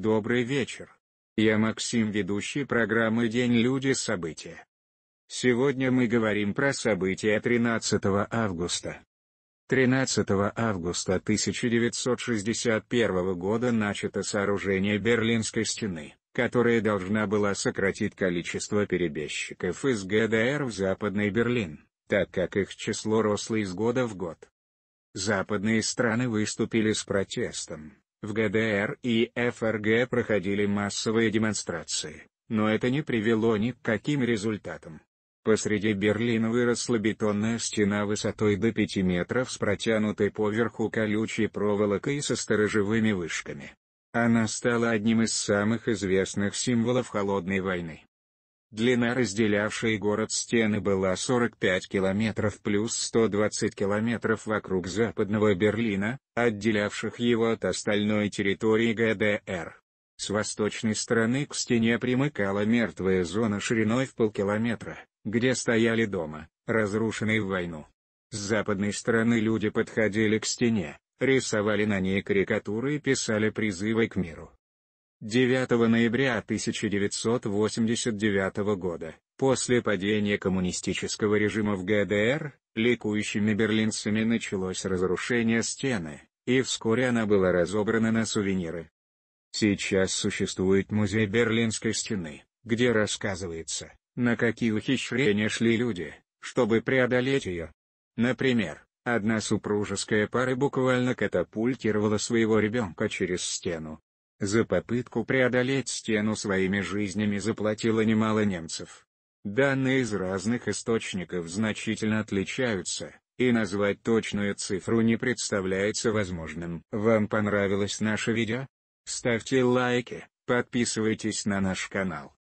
Добрый вечер. Я Максим, ведущий программы «День люди. События». Сегодня мы говорим про события 13 августа. 13 августа 1961 года начато сооружение Берлинской стены, которая должна была сократить количество перебежчиков из ГДР в Западный Берлин, так как их число росло из года в год. Западные страны выступили с протестом, в ГДР и ФРГ проходили массовые демонстрации, но это не привело ни к каким результатам. Посреди Берлина выросла бетонная стена высотой до 5 метров с протянутой поверху колючей проволокой со сторожевыми вышками. Она стала одним из самых известных символов Холодной войны. Длина разделявшей город стены была 45 километров плюс 120 километров вокруг западного Берлина, отделявших его от остальной территории ГДР. С восточной стороны к стене примыкала мертвая зона шириной в полкилометра, где стояли дома, разрушенные в войну. С западной стороны люди подходили к стене, рисовали на ней карикатуры и писали призывы к миру. 9 ноября 1989 года, после падения коммунистического режима в ГДР, ликующими берлинцами началось разрушение стены, и вскоре она была разобрана на сувениры. Сейчас существует музей Берлинской стены, где рассказывается, на какие ухищрения шли люди, чтобы преодолеть ее. Например, одна супружеская пара буквально катапультировала своего ребенка через стену, за попытку преодолеть стену своими жизнями заплатило немало немцев. Данные из разных источников значительно отличаются, и назвать точную цифру не представляется возможным. Вам понравилось наше видео? Ставьте лайки, подписывайтесь на наш канал.